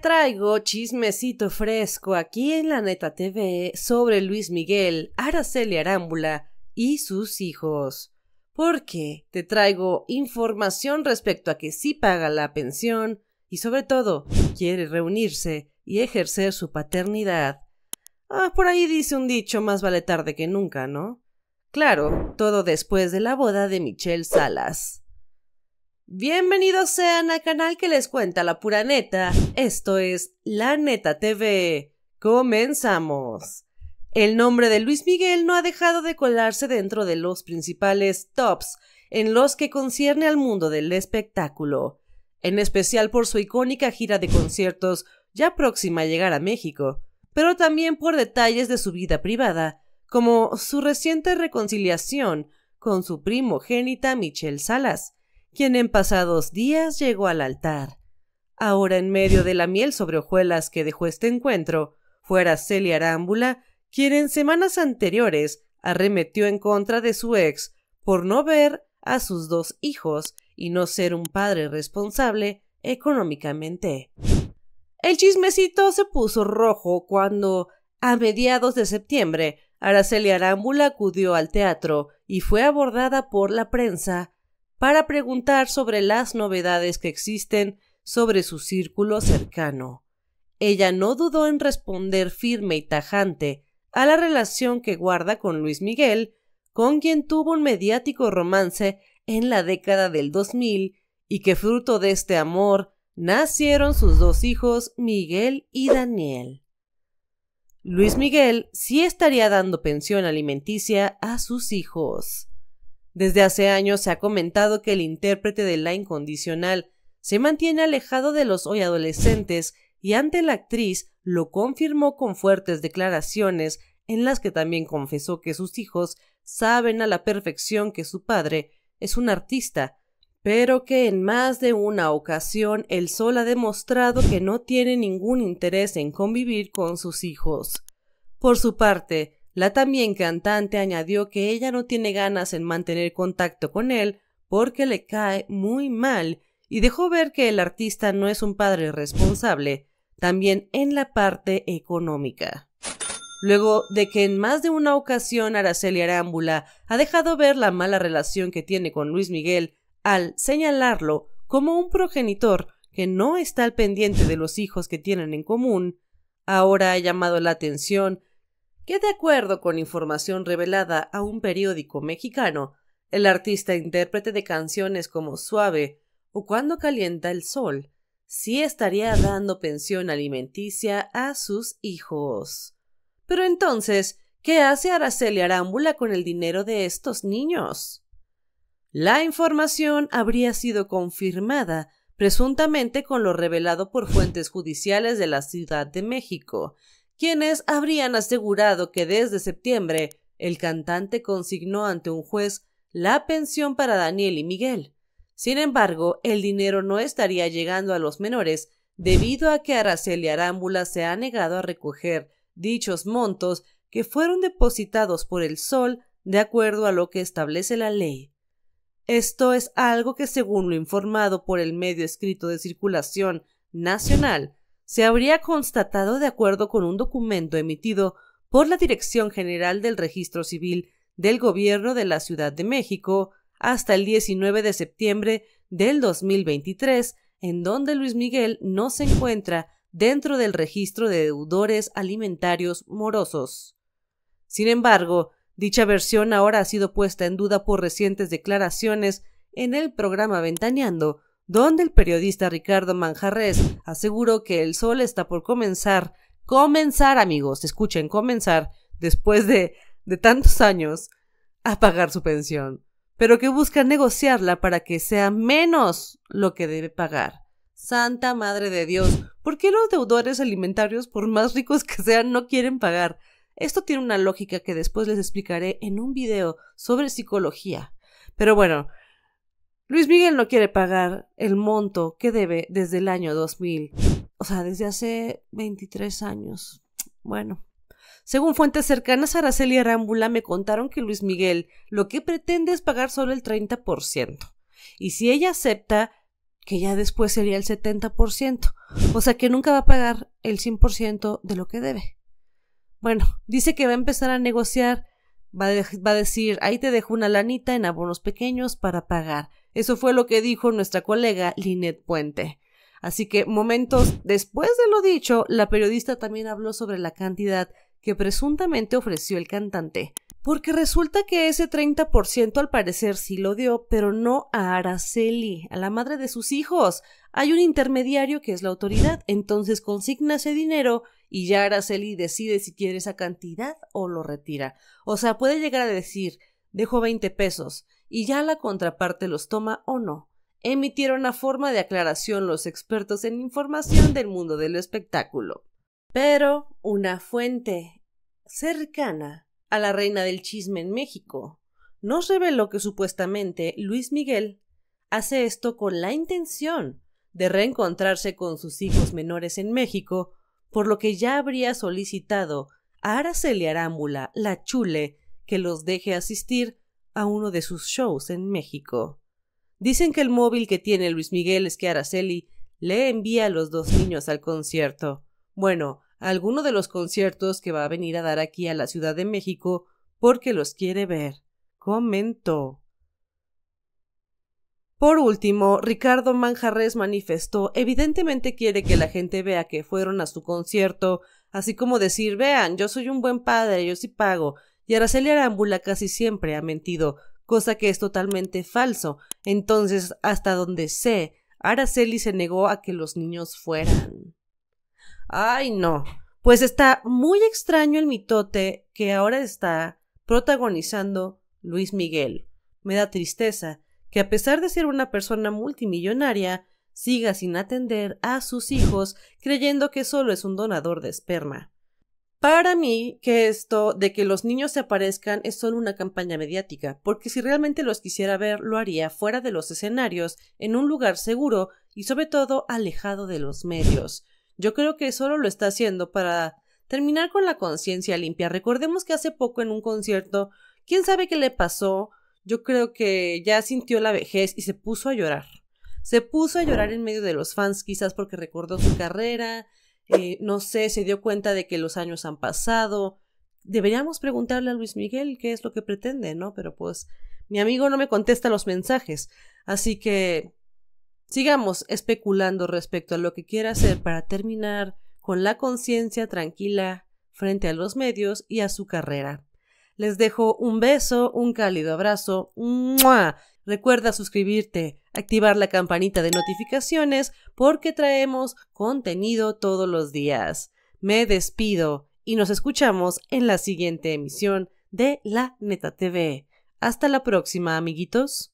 traigo chismecito fresco aquí en la Neta TV sobre Luis Miguel, Araceli Arámbula y sus hijos. Porque te traigo información respecto a que sí paga la pensión y sobre todo quiere reunirse y ejercer su paternidad. Ah, por ahí dice un dicho más vale tarde que nunca, ¿no? Claro, todo después de la boda de Michelle Salas. Bienvenidos sean al canal que les cuenta la pura neta. Esto es La Neta TV. Comenzamos. El nombre de Luis Miguel no ha dejado de colarse dentro de los principales tops en los que concierne al mundo del espectáculo, en especial por su icónica gira de conciertos ya próxima a llegar a México, pero también por detalles de su vida privada, como su reciente reconciliación con su primogénita Michelle Salas, quien en pasados días llegó al altar. Ahora en medio de la miel sobre hojuelas que dejó este encuentro, fuera Araceli Arámbula, quien en semanas anteriores arremetió en contra de su ex por no ver a sus dos hijos y no ser un padre responsable económicamente. El chismecito se puso rojo cuando, a mediados de septiembre, Araceli Arámbula acudió al teatro y fue abordada por la prensa para preguntar sobre las novedades que existen sobre su círculo cercano. Ella no dudó en responder firme y tajante a la relación que guarda con Luis Miguel, con quien tuvo un mediático romance en la década del 2000 y que fruto de este amor nacieron sus dos hijos, Miguel y Daniel. Luis Miguel sí estaría dando pensión alimenticia a sus hijos. Desde hace años se ha comentado que el intérprete de La Incondicional se mantiene alejado de los hoy adolescentes y ante la actriz lo confirmó con fuertes declaraciones en las que también confesó que sus hijos saben a la perfección que su padre es un artista, pero que en más de una ocasión él sol ha demostrado que no tiene ningún interés en convivir con sus hijos. Por su parte, la también cantante añadió que ella no tiene ganas en mantener contacto con él porque le cae muy mal y dejó ver que el artista no es un padre responsable, también en la parte económica. Luego de que en más de una ocasión Araceli Arámbula ha dejado ver la mala relación que tiene con Luis Miguel al señalarlo como un progenitor que no está al pendiente de los hijos que tienen en común, ahora ha llamado la atención que de acuerdo con información revelada a un periódico mexicano, el artista intérprete de canciones como Suave o Cuando calienta el sol, sí estaría dando pensión alimenticia a sus hijos. Pero entonces, ¿qué hace Araceli Arámbula con el dinero de estos niños? La información habría sido confirmada presuntamente con lo revelado por fuentes judiciales de la Ciudad de México, quienes habrían asegurado que desde septiembre el cantante consignó ante un juez la pensión para Daniel y Miguel. Sin embargo, el dinero no estaría llegando a los menores debido a que Araceli Arámbula se ha negado a recoger dichos montos que fueron depositados por el Sol de acuerdo a lo que establece la ley. Esto es algo que, según lo informado por el medio escrito de circulación nacional, se habría constatado de acuerdo con un documento emitido por la Dirección General del Registro Civil del Gobierno de la Ciudad de México hasta el 19 de septiembre del 2023, en donde Luis Miguel no se encuentra dentro del registro de deudores alimentarios morosos. Sin embargo, dicha versión ahora ha sido puesta en duda por recientes declaraciones en el programa Ventaneando, donde el periodista Ricardo Manjarres aseguró que el sol está por comenzar, comenzar amigos, escuchen, comenzar, después de, de tantos años, a pagar su pensión, pero que busca negociarla para que sea menos lo que debe pagar. Santa Madre de Dios, ¿por qué los deudores alimentarios, por más ricos que sean, no quieren pagar? Esto tiene una lógica que después les explicaré en un video sobre psicología. Pero bueno, Luis Miguel no quiere pagar el monto que debe desde el año 2000, o sea, desde hace 23 años. Bueno, según fuentes cercanas a Araceli Arámbula, me contaron que Luis Miguel lo que pretende es pagar solo el 30%. Y si ella acepta, que ya después sería el 70%. O sea que nunca va a pagar el 100% de lo que debe. Bueno, dice que va a empezar a negociar. Va, va a decir, ahí te dejo una lanita en abonos pequeños para pagar. Eso fue lo que dijo nuestra colega Lynette Puente. Así que momentos después de lo dicho, la periodista también habló sobre la cantidad que presuntamente ofreció el cantante. Porque resulta que ese 30% al parecer sí lo dio, pero no a Araceli, a la madre de sus hijos. Hay un intermediario que es la autoridad, entonces consigna ese dinero y ya Araceli decide si quiere esa cantidad o lo retira. O sea, puede llegar a decir, dejo 20 pesos y ya la contraparte los toma o no. Emitieron a forma de aclaración los expertos en información del mundo del espectáculo. Pero una fuente cercana a la reina del chisme en México nos reveló que supuestamente Luis Miguel hace esto con la intención de reencontrarse con sus hijos menores en México, por lo que ya habría solicitado a Araceli Arámbula, la chule, que los deje asistir a uno de sus shows en México. Dicen que el móvil que tiene Luis Miguel ...es que Araceli... le envía a los dos niños al concierto. Bueno, alguno de los conciertos que va a venir a dar aquí a la Ciudad de México porque los quiere ver. Comentó. Por último, Ricardo Manjarres manifestó, evidentemente quiere que la gente vea que fueron a su concierto, así como decir, vean, yo soy un buen padre, yo sí pago, y Araceli Arámbula casi siempre ha mentido, cosa que es totalmente falso. Entonces, hasta donde sé, Araceli se negó a que los niños fueran. Ay, no. Pues está muy extraño el mitote que ahora está protagonizando Luis Miguel. Me da tristeza que a pesar de ser una persona multimillonaria, siga sin atender a sus hijos creyendo que solo es un donador de esperma. Para mí, que esto de que los niños se aparezcan es solo una campaña mediática, porque si realmente los quisiera ver, lo haría fuera de los escenarios, en un lugar seguro y sobre todo alejado de los medios. Yo creo que solo lo está haciendo para terminar con la conciencia limpia. Recordemos que hace poco en un concierto, quién sabe qué le pasó, yo creo que ya sintió la vejez y se puso a llorar. Se puso a llorar en medio de los fans, quizás porque recordó su carrera, eh, no sé, se dio cuenta de que los años han pasado. Deberíamos preguntarle a Luis Miguel qué es lo que pretende, ¿no? Pero pues mi amigo no me contesta los mensajes, así que sigamos especulando respecto a lo que quiere hacer para terminar con la conciencia tranquila frente a los medios y a su carrera. Les dejo un beso, un cálido abrazo. Recuerda suscribirte, activar la campanita de notificaciones porque traemos contenido todos los días. Me despido y nos escuchamos en la siguiente emisión de La Neta TV. Hasta la próxima, amiguitos.